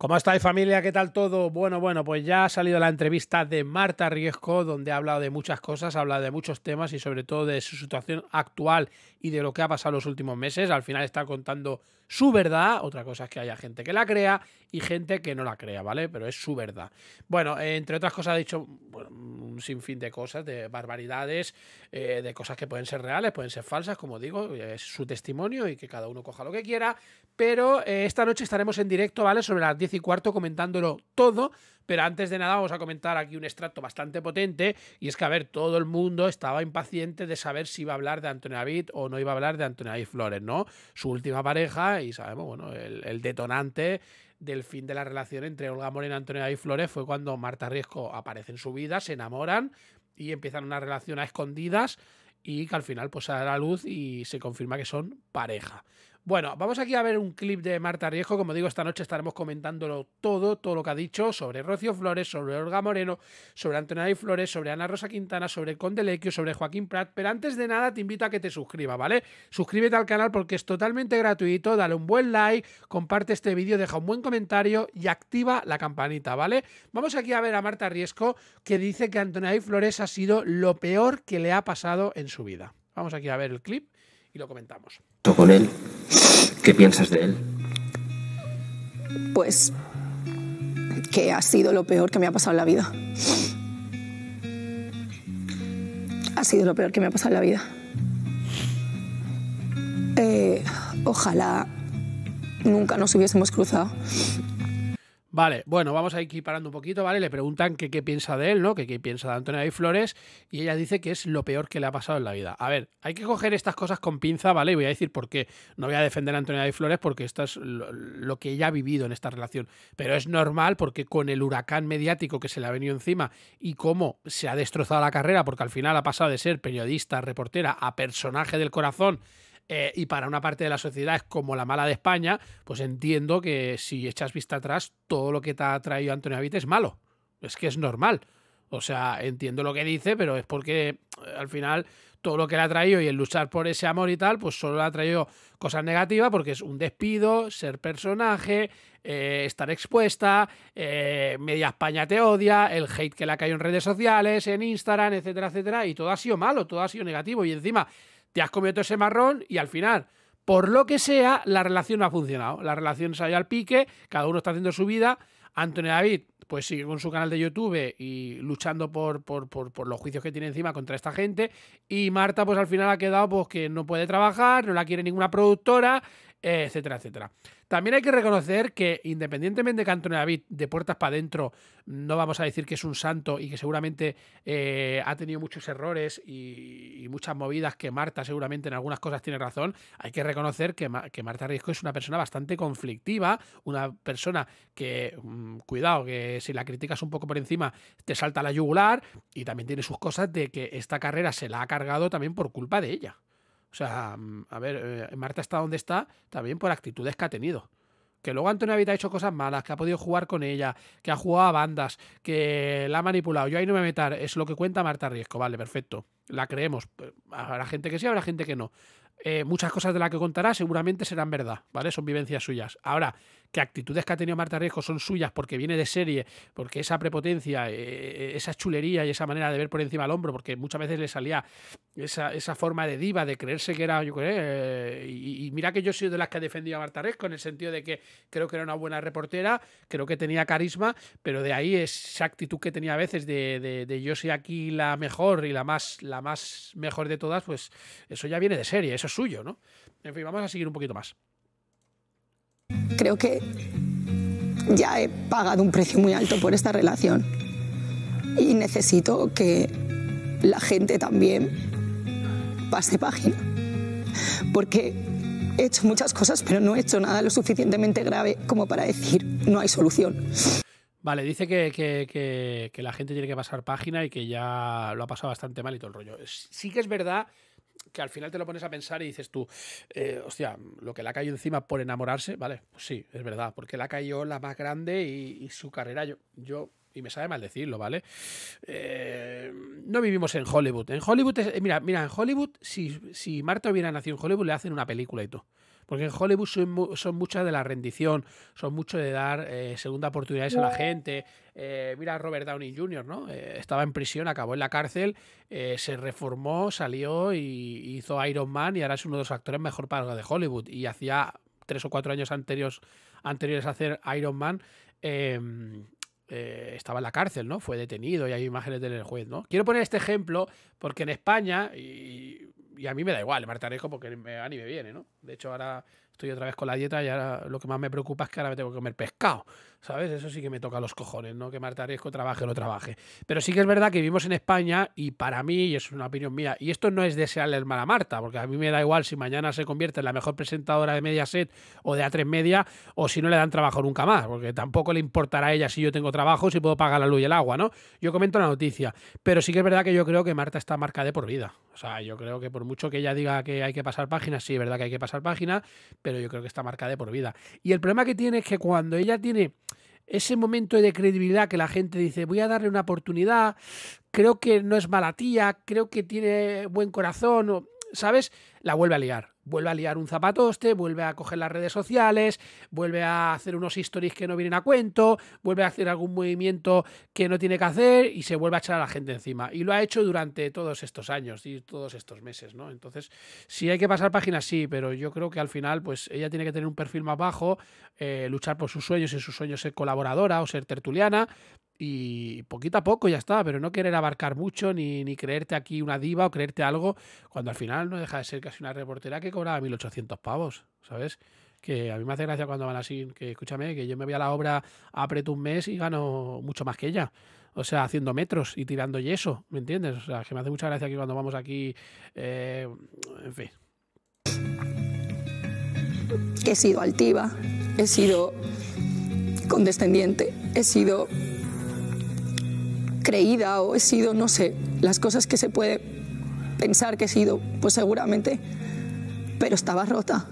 ¿Cómo estáis familia? ¿Qué tal todo? Bueno, bueno, pues ya ha salido la entrevista de Marta Riesco, donde ha hablado de muchas cosas, ha hablado de muchos temas y sobre todo de su situación actual y de lo que ha pasado los últimos meses. Al final está contando su verdad, otra cosa es que haya gente que la crea y gente que no la crea, ¿vale? Pero es su verdad. Bueno, eh, entre otras cosas ha dicho un sinfín de cosas, de barbaridades, eh, de cosas que pueden ser reales, pueden ser falsas, como digo, es su testimonio y que cada uno coja lo que quiera. Pero eh, esta noche estaremos en directo, ¿vale? Sobre las 10 y cuarto comentándolo todo, pero antes de nada vamos a comentar aquí un extracto bastante potente y es que, a ver, todo el mundo estaba impaciente de saber si iba a hablar de Antonio David o no iba a hablar de Antonio David Flores, ¿no? Su última pareja y sabemos, bueno, el, detonante del fin de la relación entre Olga Moreno y Antonio David Flores fue cuando Marta Riesco aparece en su vida, se enamoran y empiezan una relación a escondidas y que al final pues sale a la luz y se confirma que son pareja. Bueno, vamos aquí a ver un clip de Marta Riesco, Como digo, esta noche estaremos comentándolo todo, todo lo que ha dicho sobre Rocio Flores, sobre Olga Moreno, sobre Antonio Flores, sobre Ana Rosa Quintana, sobre el Conde sobre Joaquín Prat. Pero antes de nada, te invito a que te suscribas, ¿vale? Suscríbete al canal porque es totalmente gratuito. Dale un buen like, comparte este vídeo, deja un buen comentario y activa la campanita, ¿vale? Vamos aquí a ver a Marta Riesco que dice que Antonio Flores ha sido lo peor que le ha pasado en su vida. Vamos aquí a ver el clip y lo comentamos. ¿Con él? ¿Qué piensas de él? Pues que ha sido lo peor que me ha pasado en la vida. Ha sido lo peor que me ha pasado en la vida. Eh, ojalá nunca nos hubiésemos cruzado. Vale, bueno, vamos a ir equiparando un poquito, ¿vale? Le preguntan qué piensa de él, ¿no? qué piensa de Antonia de Flores y ella dice que es lo peor que le ha pasado en la vida. A ver, hay que coger estas cosas con pinza, ¿vale? Y voy a decir por qué. No voy a defender a Antonia de Flores porque esto es lo que ella ha vivido en esta relación. Pero es normal porque con el huracán mediático que se le ha venido encima y cómo se ha destrozado la carrera porque al final ha pasado de ser periodista, reportera a personaje del corazón eh, y para una parte de la sociedad es como la mala de España, pues entiendo que si echas vista atrás, todo lo que te ha traído Antonio Avite es malo. Es que es normal. O sea, entiendo lo que dice, pero es porque eh, al final todo lo que le ha traído y el luchar por ese amor y tal, pues solo le ha traído cosas negativas porque es un despido, ser personaje, eh, estar expuesta, media España te odia, el hate que le ha caído en redes sociales, en Instagram, etcétera, etcétera, y todo ha sido malo, todo ha sido negativo y encima te has comido ese marrón y al final, por lo que sea, la relación no ha funcionado. La relación se ha ido al pique, cada uno está haciendo su vida. Antonio David, pues sigue con su canal de YouTube y luchando por, por, los juicios que tiene encima contra esta gente. Y Marta, pues al final ha quedado pues, que no puede trabajar, no la quiere ninguna productora, etcétera, etcétera. También hay que reconocer que independientemente de que Antonio David de puertas para adentro, no vamos a decir que es un santo y que seguramente eh, ha tenido muchos errores y, muchas movidas que Marta seguramente en algunas cosas tiene razón, hay que reconocer que, Marta Risco es una persona bastante conflictiva, una persona que, mm, cuidado, que si la criticas un poco por encima te salta la yugular y también tiene sus cosas de que esta carrera se la ha cargado también por culpa de ella. O sea, mm, a ver, eh, Marta está donde está también por actitudes que ha tenido. Que luego Antonio Habita ha hecho cosas malas, que ha podido jugar con ella, que ha jugado a bandas, que la ha manipulado. Yo ahí no me meter es lo que cuenta Marta Riesco, vale, perfecto. La creemos. Habrá gente que sí, habrá gente que no. Eh, muchas cosas de las que contará seguramente serán verdad, ¿vale? Son vivencias suyas. Ahora, que actitudes que ha tenido Marta Riesco son suyas porque viene de serie, porque esa prepotencia, eh, esa chulería y esa manera de ver por encima del hombro, porque muchas veces le salía esa, forma de diva, de creerse que era, yo creo, eh, y, mira que yo soy de las que ha defendido a Bartaresco en el sentido de que creo que era una buena reportera, creo que tenía carisma, pero de ahí esa actitud que tenía a veces de, yo soy aquí la mejor y la más, la más mejor de todas, pues eso ya viene de serie, eso es suyo, ¿no? En fin, vamos a seguir un poquito más. Creo que ya he pagado un precio muy alto por esta relación y necesito que la gente también pase página. Porque he hecho muchas cosas, pero no he hecho nada lo suficientemente grave como para decir no hay solución. Vale, dice que, que, la gente tiene que pasar página y que ya lo ha pasado bastante mal y todo el rollo. Sí que es verdad que al final te lo pones a pensar y dices tú, eh, hostia, lo que le ha caído encima por enamorarse, vale, pues sí, es verdad, porque la ha caído la más grande y, y su carrera, yo, yo y me sabe mal decirlo, ¿vale? Eh, no vivimos en Hollywood. En Hollywood, eh, mira, mira, en Hollywood, si, Marta hubiera nacido en Hollywood, le hacen una película y todo. Porque en Hollywood son, muchas de la rendición, son mucho de dar eh, segunda oportunidades a la gente. Eh, mira a Robert Downey Jr., ¿no? estaba en prisión, acabó en la cárcel, se reformó, salió y hizo Iron Man y ahora es uno de los actores mejor pagados de Hollywood. Y hacía tres o cuatro años anteriores, anteriores a hacer Iron Man, em, eh, estaba en la cárcel, ¿no? Fue detenido y hay imágenes del juez, ¿no? Quiero poner este ejemplo porque en España, y, a mí me da igual, Martarejo, porque me va ni me viene, ¿no? De hecho, ahora estoy otra vez con la dieta y ahora lo que más me preocupa es que ahora me tengo que comer pescado. ¿sabes? Eso sí que me toca los cojones, ¿no? Que Marta Riesco trabaje o no trabaje. Pero sí que es verdad que vivimos en España y para mí, y es una opinión mía, y esto no es desearle el mal a Marta, porque a mí me da igual si mañana se convierte en la mejor presentadora de Mediaset o de A3 Media o si no le dan trabajo nunca más, porque tampoco le importará a ella si yo tengo trabajo, si puedo pagar la luz y el agua, ¿no? Yo comento la noticia, pero sí que es verdad que yo creo que Marta está marcada de por vida. O sea, yo creo que por mucho que ella diga que hay que pasar páginas, sí, es verdad que hay que pasar páginas, pero yo creo que está marcada de por vida. Y el problema que tiene es que cuando ella tiene ese momento de credibilidad que la gente dice, voy a darle una oportunidad, creo que no es mala tía, creo que tiene buen corazón. ¿sabes? La vuelve a liar. Vuelve a liar un zapatoste, vuelve a coger las redes sociales, vuelve a hacer unos stories que no vienen a cuento, vuelve a hacer algún movimiento que no tiene que hacer y se vuelve a echar a la gente encima. Y lo ha hecho durante todos estos años y todos estos meses, ¿no? Entonces, si hay que pasar páginas, sí, pero yo creo que al final, pues ella tiene que tener un perfil más bajo, eh, luchar por sus sueños y sus sueños ser colaboradora o ser tertuliana, y poquito a poco ya está, pero no querer abarcar mucho ni, creerte aquí una diva o creerte algo, cuando al final no deja de ser casi una reportera que cobraba 1.800 pavos, ¿sabes? Que a mí me hace gracia cuando van así, que escúchame, que yo me voy a la obra, apreto un mes y gano mucho más que ella. O sea, haciendo metros y tirando yeso, ¿me entiendes? O sea, que me hace mucha gracia que cuando vamos aquí, eh, en fin. He sido altiva, he sido condescendiente, he sido creída o he sido, no sé, las cosas que se puede pensar que he sido, pues seguramente, pero estaba rota.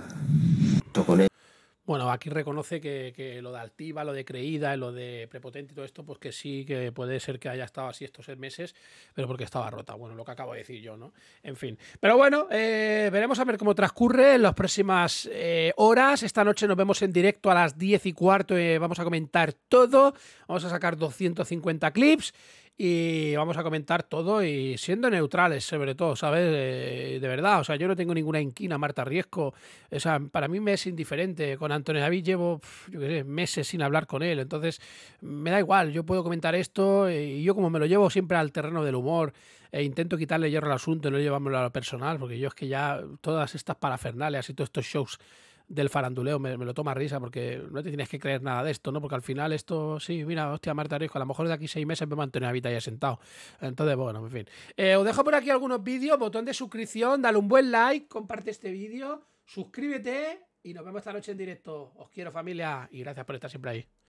Bueno, aquí reconoce que, lo de altiva, lo de creída, lo de prepotente y todo esto, pues que sí, que puede ser que haya estado así estos seis meses, pero porque estaba rota. Bueno, lo que acabo de decir yo, ¿no? En fin. Pero bueno, eh, veremos a ver cómo transcurre en las próximas eh, horas. Esta noche nos vemos en directo a las diez y cuarto. Eh, vamos a comentar todo. Vamos a sacar 250 clips y vamos a comentar todo y siendo neutrales sobre todo, ¿sabes? Eh, de verdad, o sea, yo no tengo ninguna inquina Marta Riesco, o sea, para mí me es indiferente, con Antonio David llevo, yo qué sé, meses sin hablar con él, entonces me da igual, yo puedo comentar esto y yo como me lo llevo siempre al terreno del humor e intento quitarle hierro al asunto y no llevármelo a lo personal, porque yo es que ya todas estas parafernales y todos estos shows del faranduleo, me, lo toma risa porque no te tienes que creer nada de esto, ¿no? Porque al final esto, sí, mira, hostia, Marta Risco, a lo mejor de aquí seis meses me a habita ya sentado. Entonces, bueno, en fin. Eh, os dejo por aquí algunos vídeos, botón de suscripción, dale un buen like, comparte este vídeo, suscríbete y nos vemos esta noche en directo. Os quiero familia y gracias por estar siempre ahí.